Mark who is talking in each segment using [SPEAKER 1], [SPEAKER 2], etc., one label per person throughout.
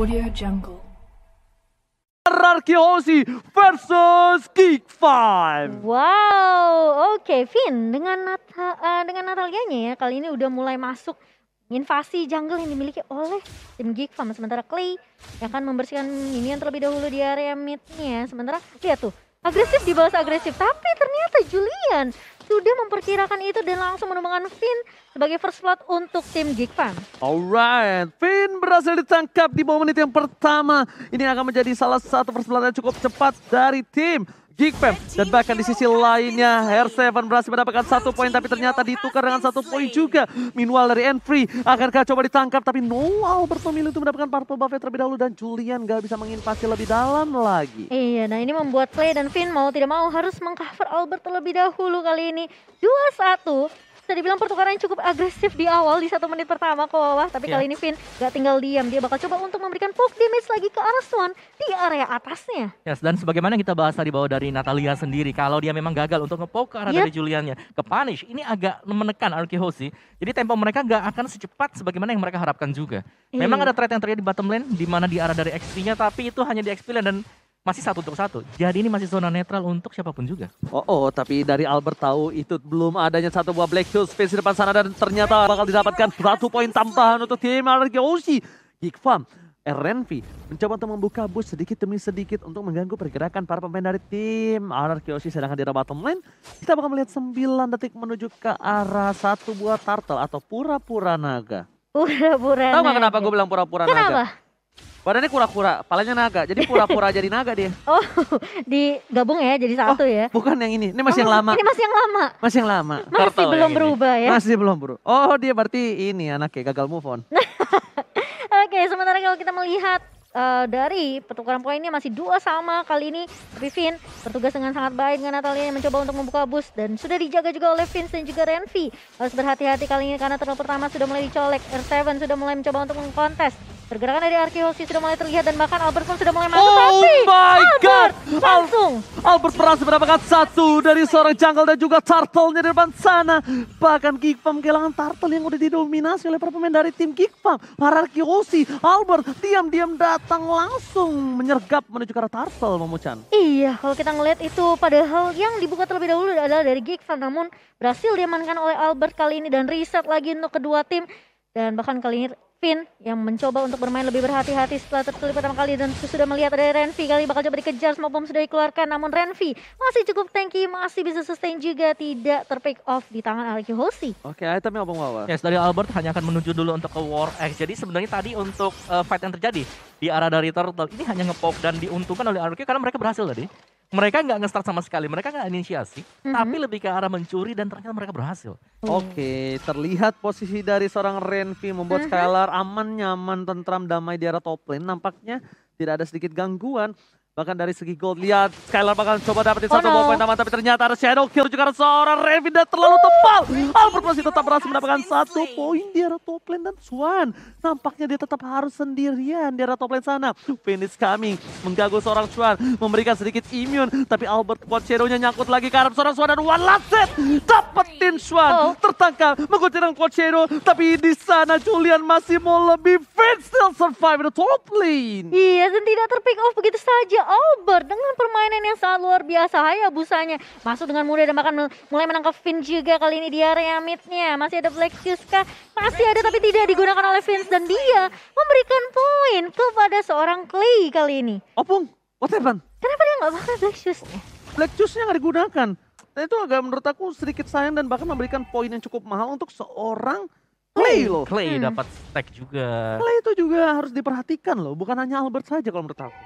[SPEAKER 1] Audio Jungle.
[SPEAKER 2] Arkeosi versus Geek Five. Wow, oke, okay. Vin dengan Natal, uh, eh, dengan Natalianya ya kali ini udah mulai masuk invasi jungle yang dimiliki oleh tim Geek Farm. Sementara Clay yang akan membersihkan ini yang terlebih dahulu di area midnya. Sementara lihat tuh, agresif dibalas agresif. Tapi ternyata Julian sudah memperkirakan itu dan langsung menemukan Finn sebagai first blood untuk tim Geek Fan.
[SPEAKER 3] Alright, Finn berhasil ditangkap di momen yang pertama. Ini akan menjadi salah satu first blood yang cukup cepat dari tim Geekpam. Dan bahkan di sisi lainnya, Hair7 berhasil mendapatkan satu poin tapi ternyata ditukar dengan satu poin juga. Minual dari Enfree. Akankah coba ditangkap tapi Noel berpemilih itu mendapatkan purple buffet terlebih dahulu dan Julian gak bisa
[SPEAKER 2] menginvasi lebih dalam lagi. Iya, nah ini membuat Clay dan Finn mau tidak mau harus mengcover Albert terlebih dahulu kali ini. 2-1 bisa bilang pertukaran yang cukup agresif di awal di satu menit pertama kok Wah. Tapi yeah. kali ini Vin gak tinggal diam. Dia bakal coba untuk memberikan poke damage lagi ke arah Swan di area atasnya.
[SPEAKER 1] Yes, dan sebagaimana kita bahas tadi bahwa dari Natalia sendiri. Kalau dia memang gagal untuk ngepoke ke arah yep. Iya. dari Juliannya ke punish. Ini agak menekan Hoshi Jadi tempo mereka gak akan secepat sebagaimana yang mereka harapkan juga. Memang iya. ada threat yang terjadi di bottom lane. di mana di arah dari XP-nya. Tapi itu hanya di XP lane dan masih satu untuk satu. Jadi ini masih zona netral untuk siapapun juga.
[SPEAKER 3] Oh, oh tapi dari Albert tahu itu belum adanya satu buah Black Shield space di depan sana dan ternyata bakal didapatkan satu poin tambahan untuk tim Argyoshi. Oh, Farm eh, RNV mencoba untuk membuka bus sedikit demi sedikit untuk mengganggu pergerakan para pemain dari tim Ararkyoshi oh, sedangkan di bottom lane kita bakal melihat 9 detik menuju ke arah satu buah turtle atau pura-pura naga.
[SPEAKER 2] Pura-pura Tahu nggak kenapa
[SPEAKER 3] gue bilang pura-pura naga? Kenapa? Badannya kura-kura, palanya naga. Jadi pura-pura jadi naga dia.
[SPEAKER 2] Oh, digabung ya jadi satu oh, ya. Bukan yang ini. Ini masih oh, yang lama. Ini masih yang lama.
[SPEAKER 3] Masih yang lama. Masih Turtle belum berubah ya. Masih belum berubah. Oh, dia berarti ini anaknya gagal move on.
[SPEAKER 2] Oke, okay, sementara kalau kita melihat uh, dari pertukaran poinnya masih dua sama kali ini. Tapi petugas bertugas dengan sangat baik dengan Natalia yang mencoba untuk membuka bus dan sudah dijaga juga oleh Vince dan juga Renvi. Harus berhati-hati kali ini karena terlalu pertama sudah mulai dicolek. R7 sudah mulai mencoba untuk mengkontes Pergerakan dari Arkeosi sudah mulai terlihat dan bahkan Albert pun sudah mulai masuk. Oh tapi my
[SPEAKER 3] Albert God! langsung. Al Albert berhasil mendapatkan satu dari seorang jungle dan juga turtle-nya di depan sana. Bahkan Geekfam kehilangan turtle yang udah didominasi oleh para pemain dari tim Geekfam. Para Arkeosi, Albert diam-diam datang langsung menyergap menuju ke arah turtle, Momochan.
[SPEAKER 2] Iya, kalau kita ngeliat itu padahal yang dibuka terlebih dahulu adalah dari Geekfam. Namun berhasil diamankan oleh Albert kali ini dan reset lagi untuk kedua tim. Dan bahkan kali ini Pin yang mencoba untuk bermain lebih berhati-hati setelah tertulis pertama kali dan sudah melihat ada Renvi kali bakal coba dikejar semua bom sudah dikeluarkan namun Renvi masih cukup tanky masih bisa sustain juga tidak terpick off di tangan Alki Hoshi.
[SPEAKER 1] Oke okay, itemnya Abang Wawa. Yes dari Albert hanya akan menuju dulu untuk ke War X jadi sebenarnya tadi untuk uh, fight yang terjadi di arah dari Turtle ini hanya ngepop dan diuntungkan oleh Aruki karena mereka berhasil tadi mereka nggak nge-start sama sekali, mereka nggak inisiasi, mm-hmm. tapi lebih ke arah mencuri dan ternyata mereka berhasil. Oke, okay, terlihat posisi dari seorang
[SPEAKER 3] Renvi membuat mm-hmm. Skylar aman, nyaman, tentram, damai di arah top lane. Nampaknya tidak ada sedikit gangguan. Bahkan dari segi gold, lihat Skylar bakal coba dapetin oh satu no. poin tapi ternyata ada Shadow Kill juga ada seorang dan terlalu tebal. Albert masih tetap berhasil mendapatkan satu poin di arah top lane dan Swan. Nampaknya dia tetap harus sendirian di arah top lane sana. Finish coming, mengganggu seorang Swan, memberikan sedikit imun. Tapi Albert buat Shadow-nya nyangkut lagi ke arah seorang Swan dan one last set. Dapetin Swan, oh. tertangkap, mengguncirkan Quad Shadow. Tapi di
[SPEAKER 2] sana Julian masih mau lebih fit, still survive the top lane. Iya, dan tidak terpick off begitu saja over dengan permainan yang sangat luar biasa. ya busanya masuk dengan mudah dan bahkan mulai menangkap Vince juga kali ini di area midnya. Masih ada Black Shoes kah? Masih ada tapi tidak digunakan oleh Vince dan dia memberikan poin kepada seorang Clay kali ini. Opung, what happened? Kenapa dia nggak pakai Black shoes Black Shoes-nya nggak digunakan. Dan
[SPEAKER 3] itu agak menurut aku sedikit sayang dan bahkan memberikan poin yang cukup mahal untuk seorang
[SPEAKER 1] Clay hmm, loh. Clay hmm. dapat stack juga. Clay
[SPEAKER 3] itu juga harus diperhatikan loh, bukan hanya Albert saja kalau menurut aku.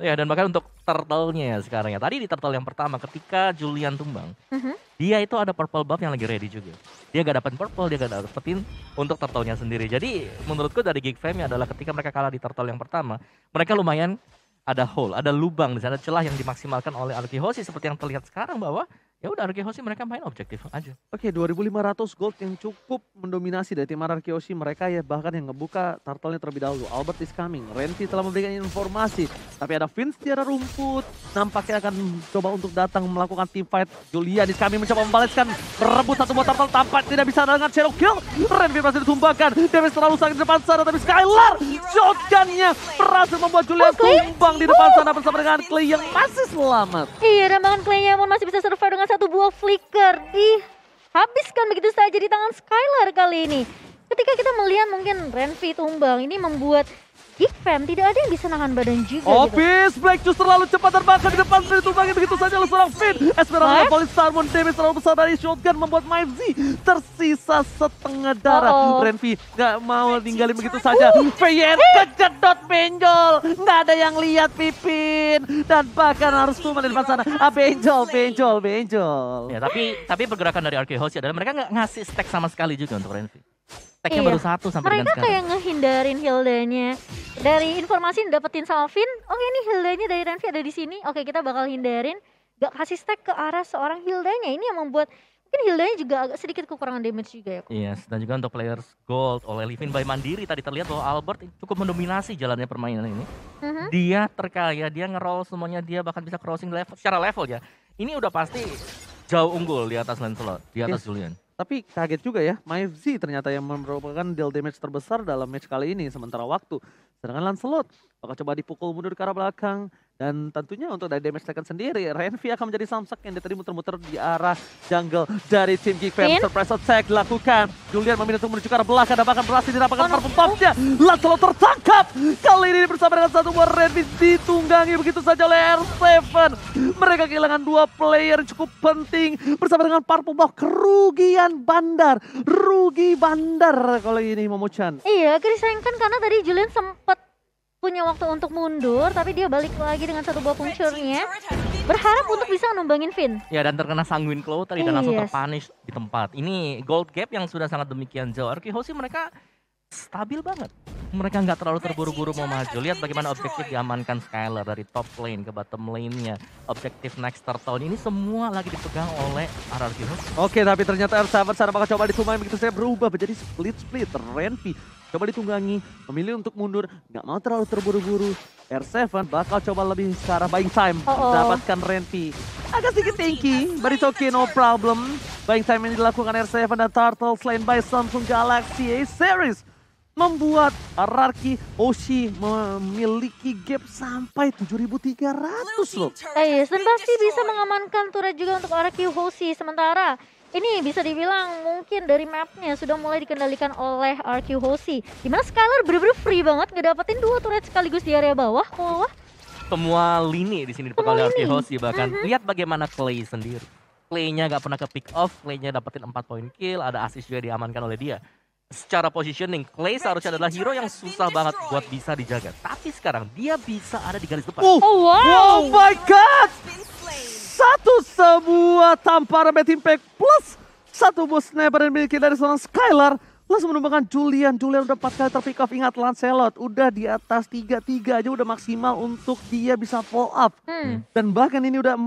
[SPEAKER 1] Ya dan bahkan untuk turtle-nya ya sekarang ya. Tadi di turtle yang pertama ketika Julian tumbang, uh-huh. dia itu ada purple buff yang lagi ready juga. Dia gak dapat purple, dia gak dapetin untuk turtle-nya sendiri. Jadi menurutku dari Geek Fame adalah ketika mereka kalah di turtle yang pertama, mereka lumayan ada hole, ada lubang di sana, celah yang dimaksimalkan oleh Alkihoshi seperti yang terlihat sekarang bahwa ya udah arkeosi mereka main objektif aja.
[SPEAKER 3] Oke, okay, 2500 gold yang cukup mendominasi dari tim arkeosi mereka ya bahkan yang ngebuka turtle terlebih dahulu. Albert is coming. Renty telah memberikan informasi, tapi ada Vince di rumput. Nampaknya akan coba untuk datang melakukan team fight. Julia di kami mencoba membalaskan, merebut satu buah turtle tampak tidak bisa dengan shadow kill. Renty berhasil ditumbangkan. Damage terlalu sakit di depan sana, tapi Skylar shotgunnya berhasil membuat Julia okay. tumbang
[SPEAKER 2] di depan sana bersama dengan Clay yang masih selamat. Iya, dan bahkan Clay yang masih bisa survive dengan satu buah flicker dihabiskan begitu saja di tangan Skylar kali ini. Ketika kita melihat mungkin Renvi tumbang, ini membuat Fam, tidak ada yang bisa nahan badan juga
[SPEAKER 3] Fizz, gitu. Black Juice terlalu cepat terbakar di depan Finn tumpangin begitu saja oleh seorang Finn Esmeralda star, Starmon damage terlalu besar dari shotgun membuat Z tersisa setengah darah uh -oh. Renvi gak mau ninggalin begitu saja uh. Fien kejedot benjol gak ada yang lihat Pipin dan bahkan harus tumpah di depan sana ah benjol, benjol, benjol
[SPEAKER 1] ya tapi tapi pergerakan dari RK Hoshi adalah mereka gak ngasih stack sama sekali juga untuk Renvi Stacknya iya. baru satu sampai mereka dengan sekarang. Mereka kayak
[SPEAKER 2] ngehindarin Hildanya dari informasi yang dapetin sama Vin, oke okay, ini Hildanya dari Renvi ada di sini. Oke, kita bakal hindarin gak kasih stack ke arah seorang Hildanya. Ini yang membuat mungkin Hildanya juga agak sedikit kekurangan damage juga ya.
[SPEAKER 1] Iya, yes, dan juga untuk players gold oleh Livin by Mandiri tadi terlihat bahwa Albert cukup mendominasi jalannya permainan ini.
[SPEAKER 2] Uh-huh. Dia
[SPEAKER 1] terkaya, dia ngeroll semuanya, dia bahkan bisa crossing level secara level ya. Ini udah pasti jauh unggul di atas Lancelot, di atas yes. Julian.
[SPEAKER 3] Tapi kaget juga ya, Maevzi ternyata yang merupakan deal damage terbesar dalam match kali ini sementara waktu. Sedangkan Lancelot bakal coba dipukul mundur ke arah belakang. Dan tentunya untuk dari damage taken sendiri, Renvi akan menjadi samsak yang tadi muter-muter di arah jungle dari tim Geek Fam. Surprise attack dilakukan. Julian memilih untuk menuju ke arah belakang, dan bahkan berhasil didapatkan oh, pumpnya. Oh. Lancelot tertangkap! Kali ini bersama dengan satu buah Renvi ditunggangi begitu saja oleh R7. Mereka kehilangan dua player yang cukup penting bersama dengan parfum Parpum kerugian bandar. Rugi bandar kalau ini Momo
[SPEAKER 2] Iya, disayangkan karena tadi Julian sempat punya waktu untuk mundur, tapi dia balik lagi dengan satu buah puncurnya. Berharap untuk bisa numbangin Finn.
[SPEAKER 1] Ya dan terkena sanguin claw tadi dan yes. Iya. langsung terpanis di tempat. Ini gold gap yang sudah sangat demikian jauh. Arki sih mereka stabil banget mereka nggak terlalu terburu-buru mau maju. Lihat bagaimana objektif diamankan Skyler dari top lane ke bottom lane-nya. Objektif next turtle ini semua lagi dipegang oleh RRQ.
[SPEAKER 3] Oke, tapi ternyata R sana bakal coba disumain begitu saya berubah menjadi split-split. Renvi coba ditunggangi, memilih untuk mundur, nggak mau terlalu terburu-buru. R7 bakal coba lebih secara buying time, uh -oh. oh. dapatkan Renvi. Agak sedikit tinggi, but it's okay, no problem. Buying time ini dilakukan R7 dan Turtle, selain by Samsung Galaxy A-Series membuat Rarki Oshi memiliki gap sampai 7300 loh.
[SPEAKER 2] Eh, Yesen pasti bisa mengamankan turret juga untuk Rarki Oshi sementara. Ini bisa dibilang mungkin dari mapnya sudah mulai dikendalikan oleh RQ Hoshi. Gimana, Skylar bener-bener free banget ngedapetin dua turret sekaligus di area bawah. Wah.
[SPEAKER 1] Semua lini di sini dipakai oleh RQ Hoshi bahkan. Uh mm-hmm. -huh. Lihat bagaimana Clay sendiri. Clay-nya gak pernah ke pick off, Clay-nya dapetin 4 poin kill, ada assist juga diamankan oleh dia secara positioning Clay seharusnya adalah hero yang susah banget buat bisa dijaga. Tapi sekarang dia bisa ada di garis depan. oh, oh wow. wow oh
[SPEAKER 3] my god! Satu semua tamparan Bad Impact plus satu boost sniper yang dimiliki dari seorang Skylar. Langsung menumbangkan Julian. Julian udah 4 kali terpick off. Ingat Lancelot udah di atas 3-3 aja udah maksimal untuk dia bisa fall up. Hmm. Dan bahkan ini udah 4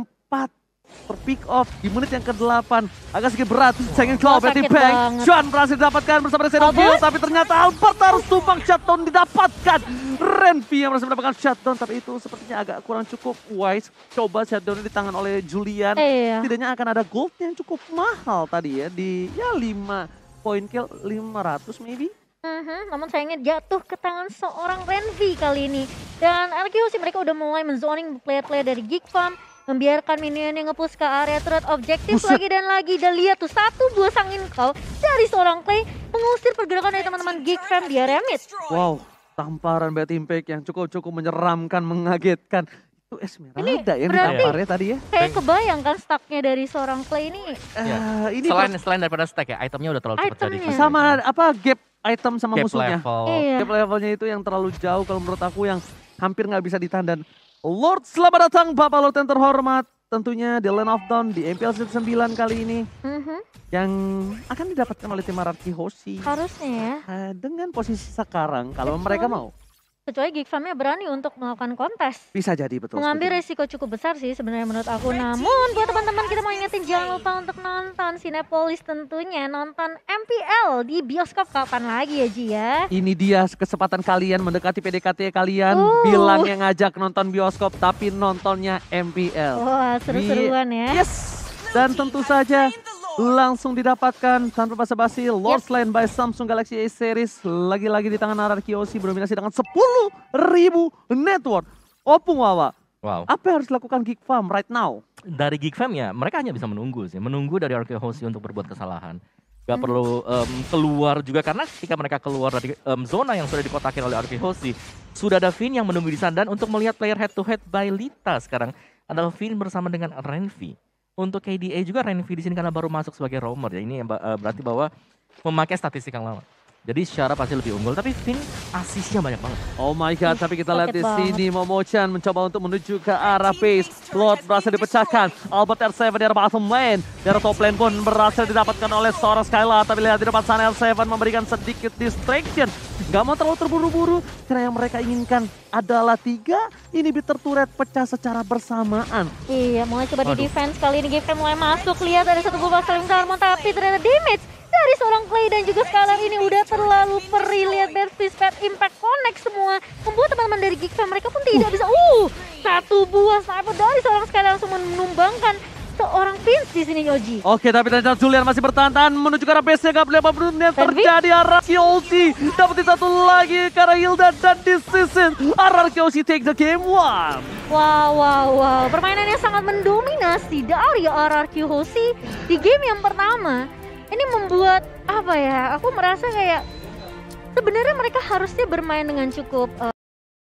[SPEAKER 3] Per pick off di menit yang ke-8 agak sedikit berat saya ingin coba di bank Sean berhasil dapatkan bersama Renvio tapi ternyata Albert harus tumpang shutdown didapatkan Renvi yang berhasil mendapatkan shutdown tapi itu sepertinya agak kurang cukup wise coba shutdown di tangan oleh Julian iya. tidaknya akan ada gold yang cukup mahal tadi ya di ya 5 point kill 500 maybe
[SPEAKER 2] Uh -huh, namun sayangnya jatuh ke tangan seorang Renvi kali ini. Dan RQ sih mereka udah mulai menzoning player-player dari Geek Farm membiarkan minion yang ngepush ke area turret objektif lagi dan lagi dan lihat tuh satu buah angin kau dari seorang Clay mengusir pergerakan dari teman-teman Geek Fam di area mid.
[SPEAKER 3] Wow, tamparan bad impact yang cukup-cukup menyeramkan,
[SPEAKER 1] mengagetkan. Itu Esmeralda
[SPEAKER 2] ini ya yang ditamparnya
[SPEAKER 1] tadi ya. Kayak
[SPEAKER 2] kebayang kan stacknya dari seorang Clay ini. Uh, ini selain,
[SPEAKER 1] selain daripada stack ya, itemnya udah terlalu cepat jadi. Sama
[SPEAKER 3] apa gap item sama gap musuhnya. Level. Iya. Gap levelnya itu yang terlalu jauh kalau menurut aku yang hampir nggak bisa ditahan dan Lord, selamat datang Bapak Lord yang terhormat. Tentunya di Land of Dawn di MPL Season 9 kali ini. Mm -hmm. Yang akan didapatkan oleh tim Araki Hoshi.
[SPEAKER 2] Harusnya ya.
[SPEAKER 3] Uh, dengan posisi sekarang, kalau mereka mau
[SPEAKER 2] kecuali Geek Farmnya berani untuk melakukan kontes.
[SPEAKER 3] Bisa jadi betul. Mengambil
[SPEAKER 2] betul. resiko cukup besar sih sebenarnya menurut aku. Namun buat teman-teman kita mau ingetin jangan lupa untuk nonton Sinepolis tentunya nonton MPL di bioskop kapan lagi ya Ji ya.
[SPEAKER 3] Ini dia kesempatan kalian mendekati PDKT kalian uh. bilang yang ngajak nonton bioskop tapi nontonnya MPL. Wah seru-seruan
[SPEAKER 2] ya. Yes. Dan tentu
[SPEAKER 3] saja langsung didapatkan tanpa basa-basi Lost Land by Samsung Galaxy A Series lagi-lagi di tangan Arar Kiyoshi berdominasi dengan 10.000 network. Opung
[SPEAKER 1] Wawa. Wow.
[SPEAKER 3] Apa yang harus dilakukan Geek Farm right now?
[SPEAKER 1] Dari Geek Farm ya, mereka hanya bisa menunggu sih, menunggu dari Arar Hoshi untuk berbuat kesalahan. Gak hmm. perlu um, keluar juga karena ketika mereka keluar dari um, zona yang sudah dikotakin oleh Arki Hoshi, sudah ada Vin yang menunggu di sandan untuk melihat player head to head by Lita sekarang. adalah Vin bersama dengan Renvi untuk KDA juga Renfri di sini karena baru masuk sebagai roamer ya. Ini eh, berarti bahwa memakai statistik yang lama. Jadi secara pasti lebih unggul, tapi Finn asisnya banyak banget. Oh my god, tapi kita lihat di sini Momochan
[SPEAKER 3] mencoba untuk menuju ke arah base. Lord berhasil dipecahkan. Albert R7 di arah bottom lane. Di arah top lane pun berhasil didapatkan oleh seorang Skylar. Tapi lihat di depan sana R7 memberikan sedikit distraction. Gak mau terlalu terburu-buru, karena yang mereka inginkan adalah tiga Ini bitter turret pecah secara bersamaan.
[SPEAKER 2] Iya, mulai coba di defense kali ini Gifren mulai masuk. Lihat ada satu buah saling Salmon, tapi ternyata damage dari seorang Clay dan juga Skylar ini udah terlalu perih lihat Bertis Pet Impact Connect semua membuat teman-teman dari Geek Fam mereka pun tidak bisa uh satu buah sniper dari seorang Skylar langsung menumbangkan seorang Vince di sini Yoji.
[SPEAKER 3] Oke, tapi ternyata Julian masih bertahan menuju ke arah base gap berapa menit terjadi arah Kyoshi dapetin satu lagi karena Hilda dan season arah Kyoshi take the game one.
[SPEAKER 2] Wow, wow, wow. Permainannya sangat mendominasi dari RRQ Hoshi di game yang pertama ini membuat apa ya aku merasa kayak sebenarnya mereka harusnya bermain dengan cukup uh,